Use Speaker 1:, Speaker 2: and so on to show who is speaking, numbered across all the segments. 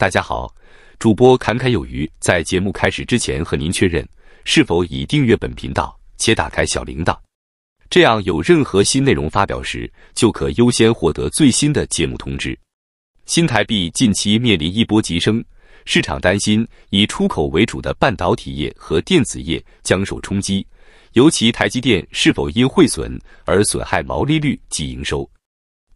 Speaker 1: 大家好，主播侃侃有余。在节目开始之前，和您确认是否已订阅本频道且打开小铃铛，这样有任何新内容发表时，就可优先获得最新的节目通知。新台币近期面临一波急升，市场担心以出口为主的半导体业和电子业将受冲击，尤其台积电是否因汇损而损害毛利率及营收。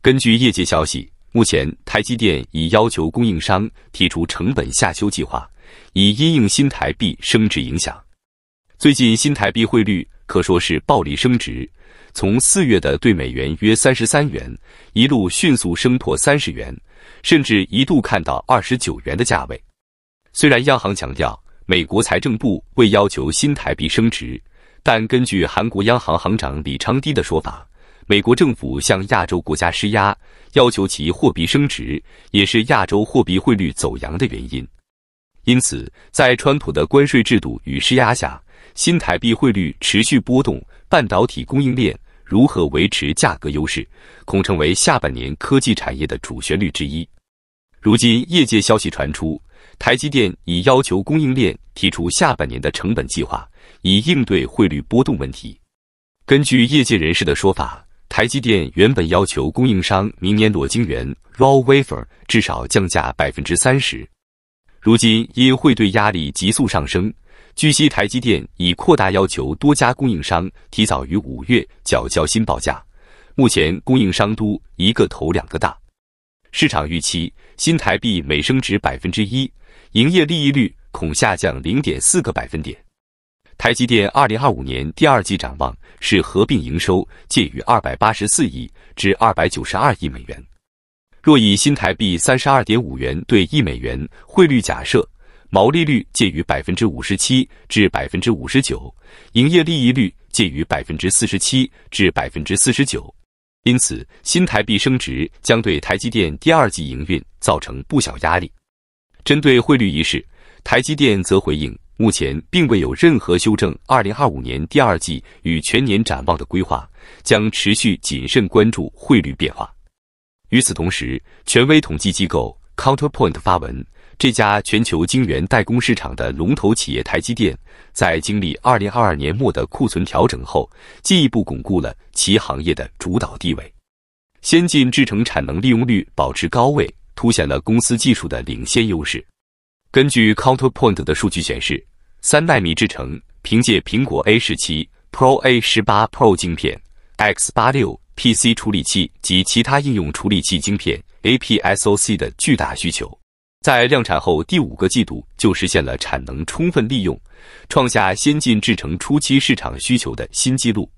Speaker 1: 根据业界消息。目前，台积电已要求供应商提出成本下修计划，以因应新台币升值影响。最近新台币汇率可说是暴力升值，从四月的对美元约三十三元，一路迅速升破三十元，甚至一度看到二十九元的价位。虽然央行强调美国财政部未要求新台币升值，但根据韩国央行行长李昌滴的说法。美国政府向亚洲国家施压，要求其货币升值，也是亚洲货币汇率走扬的原因。因此，在川普的关税制度与施压下，新台币汇率持续波动。半导体供应链如何维持价格优势，恐成为下半年科技产业的主旋律之一。如今，业界消息传出，台积电已要求供应链提出下半年的成本计划，以应对汇率波动问题。根据业界人士的说法。台积电原本要求供应商明年裸晶圆 （raw wafer） 至少降价百分之三十，如今因汇兑压力急速上升，据悉台积电已扩大要求多家供应商提早于五月缴交新报价。目前供应商都一个头两个大。市场预期新台币每升值百分之一，营业利益率恐下降零点四个百分点。台积电二零二五年第二季展望。是合并营收介于二百八十四亿至二百九十二亿美元。若以新台币三十二点五元兑一美元汇率假设，毛利率介于百分之五十七至百分之五十九，营业利益率介于百分之四十七至百分之四十九。因此，新台币升值将对台积电第二季营运造成不小压力。针对汇率一事，台积电则回应。目前并未有任何修正，二零二五年第二季与全年展望的规划将持续谨慎关注汇率变化。与此同时，权威统计机构 Counterpoint 发文，这家全球晶圆代工市场的龙头企业台积电，在经历二零二二年末的库存调整后，进一步巩固了其行业的主导地位。先进制程产能利用率保持高位，凸显了公司技术的领先优势。根据 Counterpoint 的数据显示，三纳米制程凭借苹果 A 十七 Pro、A 十八 Pro 镜片、X 八六 PC 处理器及其他应用处理器晶片 APSOC 的巨大需求，在量产后第五个季度就实现了产能充分利用，创下先进制程初期市场需求的新纪录。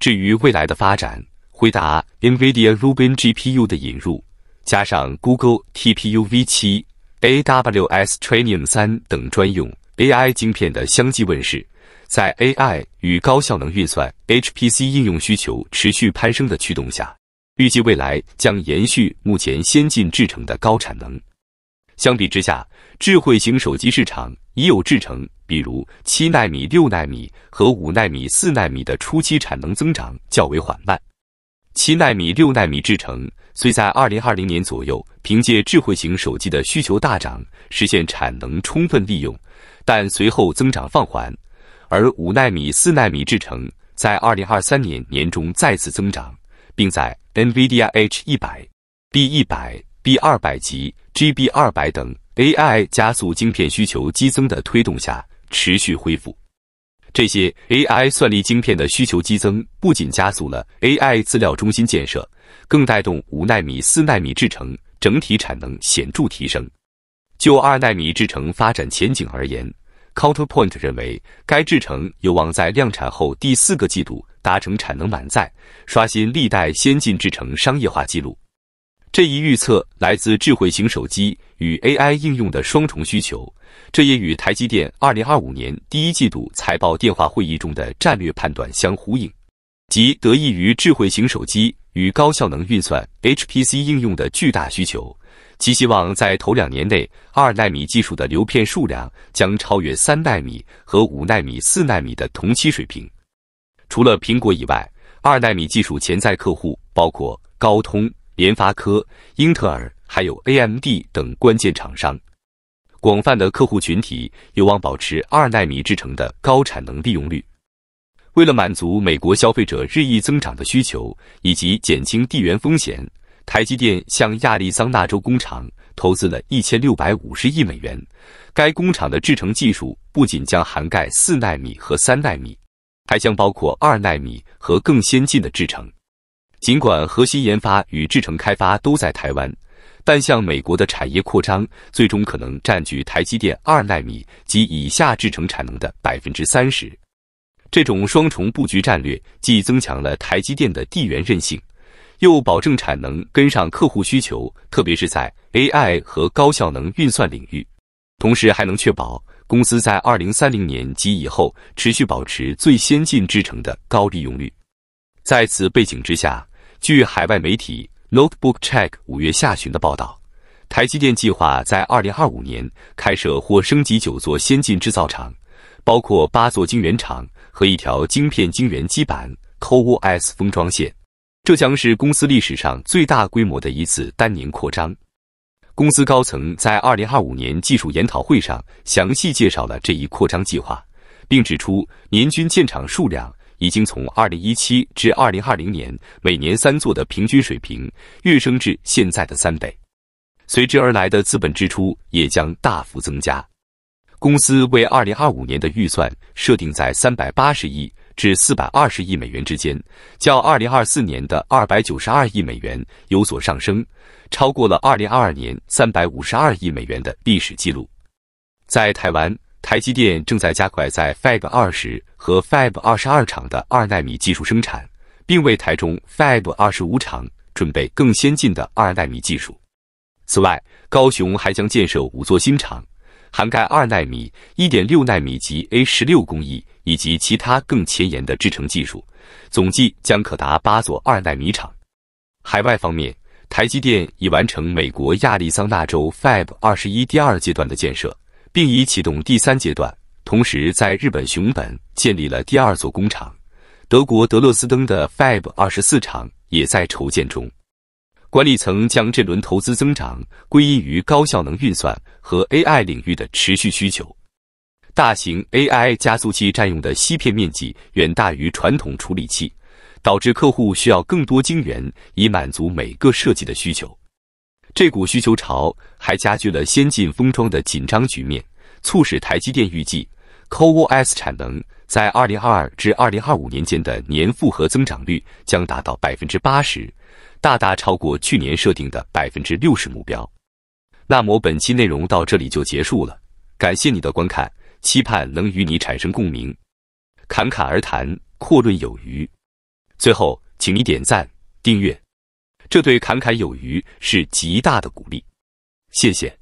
Speaker 1: 至于未来的发展，回答 Nvidia Rubin GPU 的引入，加上 Google TPU V 七。AWS Trainium 3等专用 AI 晶片的相继问世，在 AI 与高效能运算 （HPC） 应用需求持续攀升的驱动下，预计未来将延续目前先进制程的高产能。相比之下，智慧型手机市场已有制程，比如七纳米、六纳米和五纳米、四纳米的初期产能增长较为缓慢。七纳米、六纳米制程。虽在二零二零年左右凭借智慧型手机的需求大涨实现产能充分利用，但随后增长放缓。而五纳米、四纳米制程在二零二三年年中再次增长，并在 NVDAH 一百、B 一百、B 二百级、GB 二百等 AI 加速晶片需求激增的推动下持续恢复。这些 AI 算力晶片的需求激增，不仅加速了 AI 资料中心建设，更带动五纳米、四纳米制程整体产能显著提升。就二纳米制程发展前景而言，Counterpoint 认为该制程有望在量产后第四个季度达成产能满载，刷新历代先进制程商业化记录。这一预测来自智慧型手机与 AI 应用的双重需求，这也与台积电2025年第一季度财报电话会议中的战略判断相呼应，即得益于智慧型手机与高效能运算 HPC 应用的巨大需求，其希望在头两年内，二纳米技术的流片数量将超越三纳米和五纳米、四纳米的同期水平。除了苹果以外，二纳米技术潜在客户包括高通。联发科、英特尔还有 AMD 等关键厂商，广泛的客户群体有望保持二纳米制程的高产能利用率。为了满足美国消费者日益增长的需求，以及减轻地缘风险，台积电向亚利桑那州工厂投资了1650亿美元。该工厂的制程技术不仅将涵盖四纳米和三纳米，还将包括二纳米和更先进的制程。尽管核心研发与制程开发都在台湾，但向美国的产业扩张，最终可能占据台积电二纳米及以下制程产能的百分之三十。这种双重布局战略既增强了台积电的地缘韧性，又保证产能跟上客户需求，特别是在 AI 和高效能运算领域。同时，还能确保公司在二零三零年及以后持续保持最先进制程的高利用率。在此背景之下，据海外媒体 Notebook Check 五月下旬的报道，台积电计划在二零二五年开设或升级九座先进制造厂，包括八座晶圆厂和一条晶片晶圆基板 CoWoS 封装线，这将是公司历史上最大规模的一次单年扩张。公司高层在二零二五年技术研讨会上详细介绍了这一扩张计划，并指出年均建厂数量。已经从2017至2020年每年三座的平均水平跃升至现在的三倍，随之而来的资本支出也将大幅增加。公司为2025年的预算设定在380亿至420亿美元之间，较2024年的292亿美元有所上升，超过了2022年352亿美元的历史记录，在台湾。台积电正在加快在 Fab 二十和 Fab 二十二厂的二纳米技术生产，并为台中 Fab 二十五厂准备更先进的二纳米技术。此外，高雄还将建设五座新厂，涵盖二纳米、一点六纳米及 A 十六工艺以及其他更前沿的制程技术，总计将可达八座二纳米厂。海外方面，台积电已完成美国亚利桑那州 Fab 二十一第二阶段的建设。并已启动第三阶段，同时在日本熊本建立了第二座工厂，德国德勒斯登的 Fab 24厂也在筹建中。管理层将这轮投资增长归因于高效能运算和 AI 领域的持续需求。大型 AI 加速器占用的芯片面积远大于传统处理器，导致客户需要更多晶圆以满足每个设计的需求。这股需求潮还加剧了先进封装的紧张局面，促使台积电预计，CoWoS 产能在二零二二至二零二五年间的年复合增长率将达到百分之八十，大大超过去年设定的百分之六十目标。那么本期内容到这里就结束了，感谢你的观看，期盼能与你产生共鸣，侃侃而谈，阔论有余。最后，请你点赞、订阅。这对侃侃有余是极大的鼓励，谢谢。